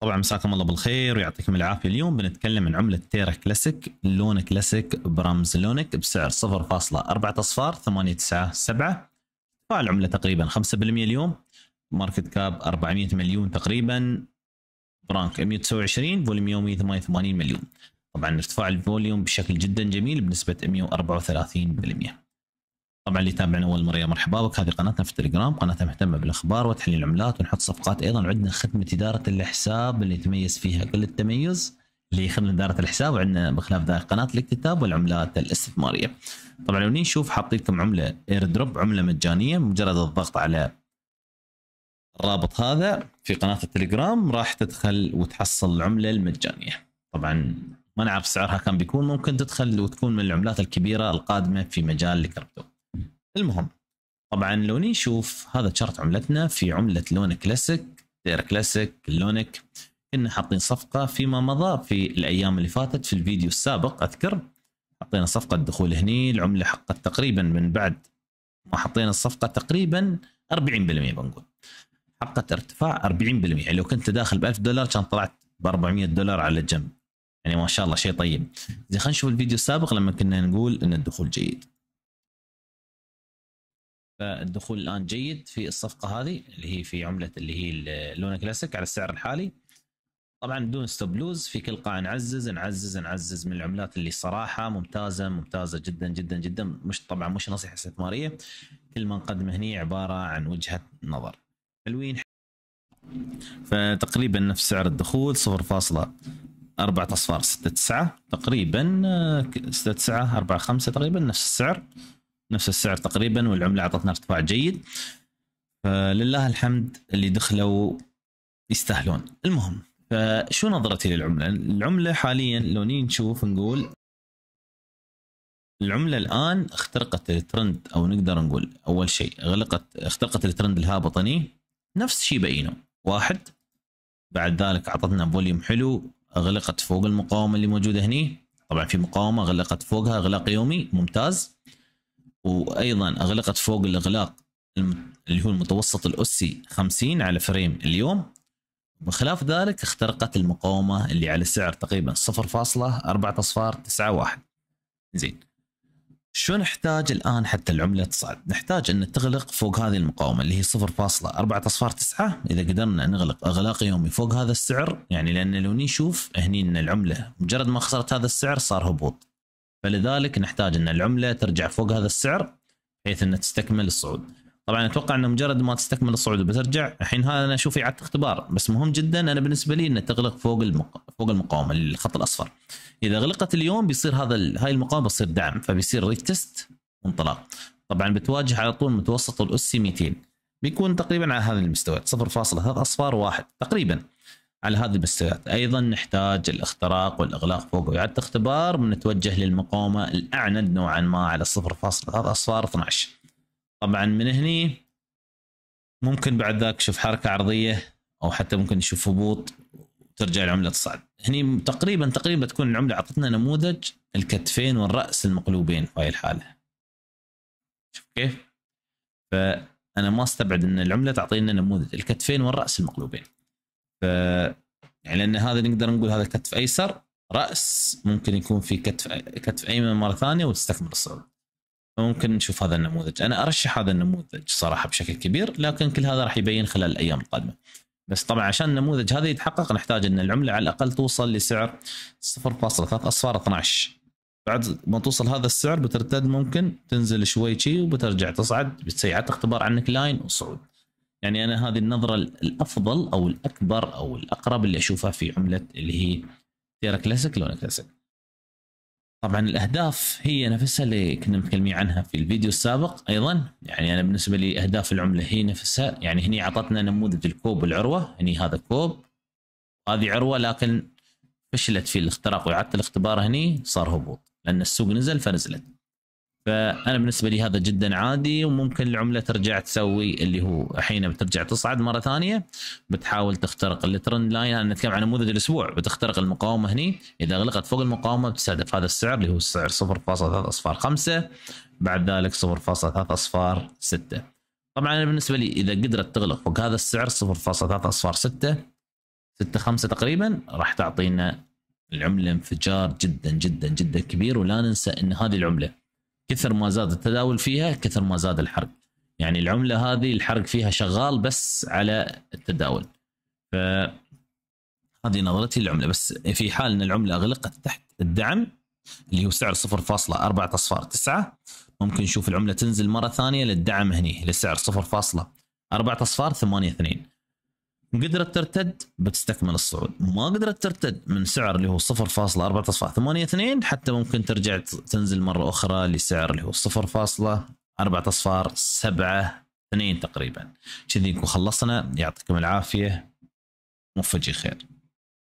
طبعا مساكم الله بالخير ويعطيكم العافيه اليوم بنتكلم عن عمله تيرا كلاسيك لون كلاسيك برمز لونك بسعر 0.4 اصفار 897 فالعمله تقريبا 5% اليوم ماركت كاب 400 مليون تقريبا برانك 129 فوليوم يومي 88 مليون طبعا ارتفاع الفوليوم بشكل جدا جميل بنسبه 134% طبعا اللي يتابعنا اول مره يا مرحبا بك هذه قناتنا في التليجرام قناتنا مهتمه بالاخبار وتحليل العملات ونحط صفقات ايضا عندنا خدمه اداره الحساب اللي يتميز فيها كل التميز اللي خدمه اداره الحساب وعندنا بخلاف ذلك قناه الاكتتاب والعملات الاستثماريه طبعا لو نشوف حاطين لكم عمله اير دروب عمله مجانيه مجرد الضغط على الرابط هذا في قناه التليجرام راح تدخل وتحصل العمله المجانيه طبعا ما نعرف سعرها كم بيكون ممكن تدخل وتكون من العملات الكبيره القادمه في مجال الكريبتو المهم طبعا لو نشوف هذا شرط عملتنا في عملة لون كلاسيك دير كلاسيك لونك كنا حاطين صفقة فيما مضى في الأيام اللي فاتت في الفيديو السابق أذكر حطينا صفقة دخول هني العملة حقت تقريبا من بعد ما حطينا الصفقة تقريبا 40% بنقول حقت ارتفاع 40% يعني لو كنت داخل ب 1000 دولار كان طلعت ب 400 دولار على الجنب يعني ما شاء الله شيء طيب زين خلينا نشوف الفيديو السابق لما كنا نقول ان الدخول جيد فالدخول الان جيد في الصفقه هذه اللي هي في عمله اللي هي اللونا كلاسيك على السعر الحالي طبعا بدون ستوب لوز في كل قاعه نعزز نعزز نعزز من العملات اللي صراحه ممتازه ممتازه جدا جدا جدا مش طبعا مش نصيحه استثماريه كل ما نقدمه هني عباره عن وجهه نظر حلوين فتقريبا نفس سعر الدخول 0.4 اصفار 6 9 تقريبا 6 9 4 5 تقريبا نفس السعر نفس السعر تقريبا والعمله اعطتنا ارتفاع جيد فلله الحمد اللي دخلوا يستاهلون المهم فشو نظرتي للعمله العمله حاليا لو نشوف نقول العملة الآن اخترقت الترند أو نقدر نقول أول شيء غلقت اخترقت الترند الهابطني نفس شيء بينه واحد بعد ذلك أعطتنا فوليوم حلو غلقت فوق المقاومة اللي موجودة هني طبعا في مقاومة غلقت فوقها إغلاق يومي ممتاز وايضا اغلقت فوق الاغلاق اللي هو المتوسط الاسي 50 على فريم اليوم بخلاف ذلك اخترقت المقاومه اللي على سعر تقريبا 0.491 زين شو نحتاج الان حتى العمله تصعد؟ نحتاج ان تغلق فوق هذه المقاومه اللي هي 0.4 اصفار 9 اذا قدرنا نغلق اغلاق يومي فوق هذا السعر يعني لان لو نشوف هني ان العمله مجرد ما خسرت هذا السعر صار هبوط فلذلك نحتاج ان العمله ترجع فوق هذا السعر بحيث انها تستكمل الصعود طبعا اتوقع انه مجرد ما تستكمل الصعود وبترجع الحين هذا انا اشوف اعاده اختبار بس مهم جدا انا بالنسبه لي انها تغلق فوق المق... فوق المقاومه الخط الاصفر اذا غلقت اليوم بيصير هذا ال... هاي المقاومه بتصير دعم فبيصير ريتست وانطلاق طبعا بتواجه على طول متوسط الاسي 200 بيكون تقريبا على هذه المستويات 0.3 اصفار واحد تقريبا على هذه المستويات أيضا نحتاج الاختراق والإغلاق فوق ويعد اختبار بنتوجه للمقاومة الأعند نوعا ما على 0.3 أصفار 12 طبعا من هني ممكن بعد ذاك شوف حركة عرضية أو حتى ممكن نشوف هبوط ترجع العملة تصعد هني تقريبا تقريبا تكون العملة أعطتنا نموذج الكتفين والرأس المقلوبين في هاي الحالة شوف كيف فأنا ما استبعد أن العملة تعطينا نموذج الكتفين والرأس المقلوبين ف يعني لان هذا نقدر نقول هذا كتف ايسر راس ممكن يكون في كتف كتف ايمن مره ثانيه وتستكمل الصعود ممكن نشوف هذا النموذج انا ارشح هذا النموذج صراحه بشكل كبير لكن كل هذا راح يبين خلال الايام القادمه بس طبعا عشان النموذج هذا يتحقق نحتاج ان العمله على الاقل توصل لسعر 0.3 اصفار 12 بعد ما توصل هذا السعر بترتد ممكن تنزل شوي شي وبترجع تصعد بتسيعات اختبار عنك لاين وصعود يعني انا هذه النظره الافضل او الاكبر او الاقرب اللي اشوفها في عمله اللي هي تيرا كلاسيك لونا كلاسيك طبعا الاهداف هي نفسها اللي كنا متكلمين عنها في الفيديو السابق ايضا يعني انا بالنسبه لي اهداف العمله هي نفسها يعني هني اعطتنا نموذج الكوب والعروه هني هذا كوب هذه عروه لكن فشلت في الاختراق واعاده الاختبار هني صار هبوط لان السوق نزل فنزلت فانا بالنسبه لي هذا جدا عادي وممكن العمله ترجع تسوي اللي هو الحين بترجع تصعد مره ثانيه بتحاول تخترق الترند لاين انا نتكلم عن نموذج الاسبوع بتخترق المقاومه هني اذا غلقت فوق المقاومه بتستهدف هذا السعر اللي هو السعر 0.3 اصفار 5 بعد ذلك 0.3 اصفار 6 طبعا انا بالنسبه لي اذا قدرت تغلق فوق هذا السعر 0.3 اصفار 6 6 5 تقريبا راح تعطينا العمله انفجار جدا جدا جدا كبير ولا ننسى ان هذه العمله كثر ما زاد التداول فيها كثر ما زاد الحرق يعني العمله هذه الحرق فيها شغال بس على التداول ف هذه نظرتي للعمله بس في حال ان العمله غلقت تحت الدعم اللي هو سعر 0.4 اصفار 9 ممكن نشوف العمله تنزل مره ثانيه للدعم هني لسعر 0.4 اصفار 8 2 قدرت ترتد بتستكمل الصعود ما قدرت ترتد من سعر اللي هو 0.4.82 حتى ممكن ترجع تنزل مرة أخرى لسعر اللي هو 0.4.72 تقريبا كذي نكون خلصنا يعطيكم العافية موفقين خير